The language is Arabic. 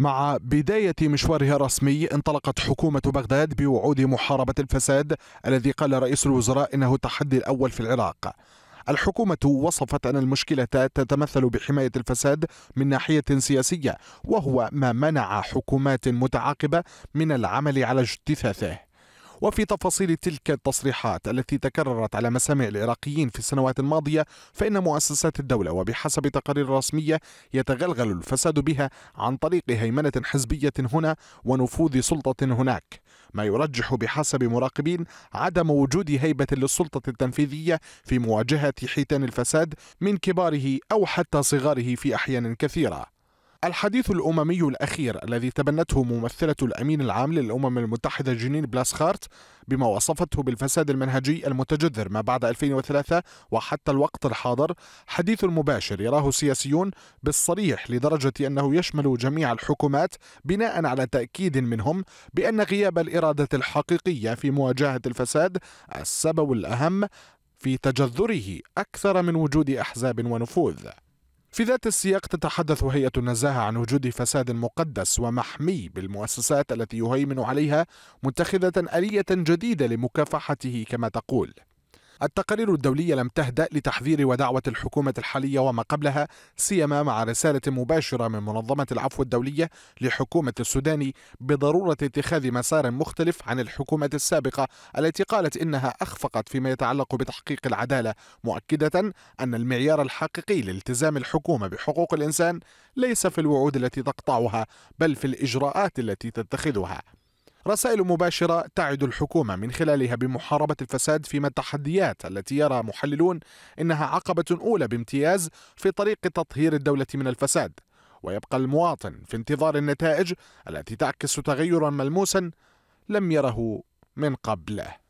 مع بداية مشوارها الرسمي انطلقت حكومة بغداد بوعود محاربة الفساد الذي قال رئيس الوزراء إنه التحدي الأول في العراق الحكومة وصفت أن المشكلة تتمثل بحماية الفساد من ناحية سياسية وهو ما منع حكومات متعاقبة من العمل على اجتثاثه وفي تفاصيل تلك التصريحات التي تكررت على مسامع العراقيين في السنوات الماضية فإن مؤسسات الدولة وبحسب تقارير رسمية يتغلغل الفساد بها عن طريق هيمنة حزبية هنا ونفوذ سلطة هناك ما يرجح بحسب مراقبين عدم وجود هيبة للسلطة التنفيذية في مواجهة حيتان الفساد من كباره أو حتى صغاره في أحيان كثيرة الحديث الأممي الأخير الذي تبنته ممثلة الأمين العام للأمم المتحدة جنين بلاسخارت بما وصفته بالفساد المنهجي المتجذر ما بعد 2003 وحتى الوقت الحاضر حديث مباشر يراه سياسيون بالصريح لدرجة أنه يشمل جميع الحكومات بناء على تأكيد منهم بأن غياب الإرادة الحقيقية في مواجهة الفساد السبب الأهم في تجذره أكثر من وجود أحزاب ونفوذ في ذات السياق تتحدث هيئة النزاهة عن وجود فساد مقدس ومحمي بالمؤسسات التي يهيمن عليها متخذة آلية جديدة لمكافحته كما تقول التقارير الدولية لم تهدأ لتحذير ودعوة الحكومة الحالية وما قبلها سيما مع رسالة مباشرة من منظمة العفو الدولية لحكومة السودان بضرورة اتخاذ مسار مختلف عن الحكومة السابقة التي قالت إنها أخفقت فيما يتعلق بتحقيق العدالة مؤكدة أن المعيار الحقيقي لالتزام الحكومة بحقوق الإنسان ليس في الوعود التي تقطعها بل في الإجراءات التي تتخذها رسائل مباشرة تعد الحكومة من خلالها بمحاربة الفساد فيما التحديات التي يرى محللون إنها عقبة أولى بامتياز في طريق تطهير الدولة من الفساد ويبقى المواطن في انتظار النتائج التي تعكس تغيرا ملموسا لم يره من قبله